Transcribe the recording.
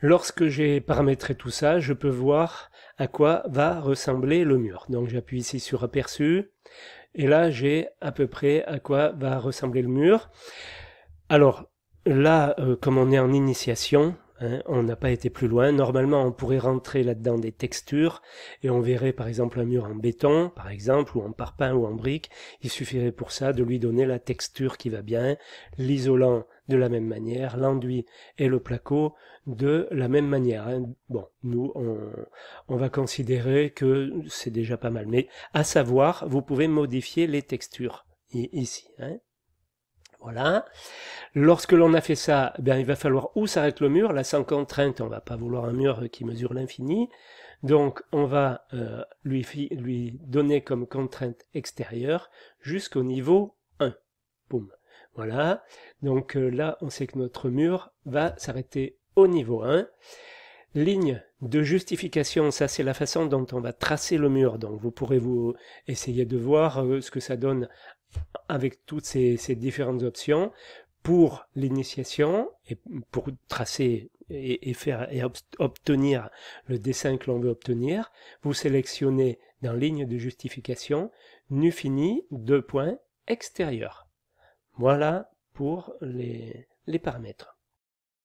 Lorsque j'ai paramétré tout ça, je peux voir à quoi va ressembler le mur. Donc j'appuie ici sur aperçu, et là j'ai à peu près à quoi va ressembler le mur. Alors là, euh, comme on est en initiation, Hein, on n'a pas été plus loin. Normalement, on pourrait rentrer là-dedans des textures et on verrait par exemple un mur en béton, par exemple, ou en parpaing ou en brique. Il suffirait pour ça de lui donner la texture qui va bien, l'isolant de la même manière, l'enduit et le placo de la même manière. Hein. Bon, nous, on, va considérer que c'est déjà pas mal. Mais à savoir, vous pouvez modifier les textures ici. Hein. Voilà. Lorsque l'on a fait ça, ben, il va falloir où s'arrête le mur. Là, sans contrainte, on va pas vouloir un mur qui mesure l'infini. Donc, on va euh, lui, lui donner comme contrainte extérieure jusqu'au niveau 1. Boum. Voilà. Donc euh, là, on sait que notre mur va s'arrêter au niveau 1. Ligne de justification, ça c'est la façon dont on va tracer le mur. Donc vous pourrez vous essayer de voir euh, ce que ça donne avec toutes ces, différentes options pour l'initiation et pour tracer et, faire et obtenir le dessin que l'on veut obtenir. Vous sélectionnez dans ligne de justification nu fini deux points extérieur. Voilà pour les, les paramètres.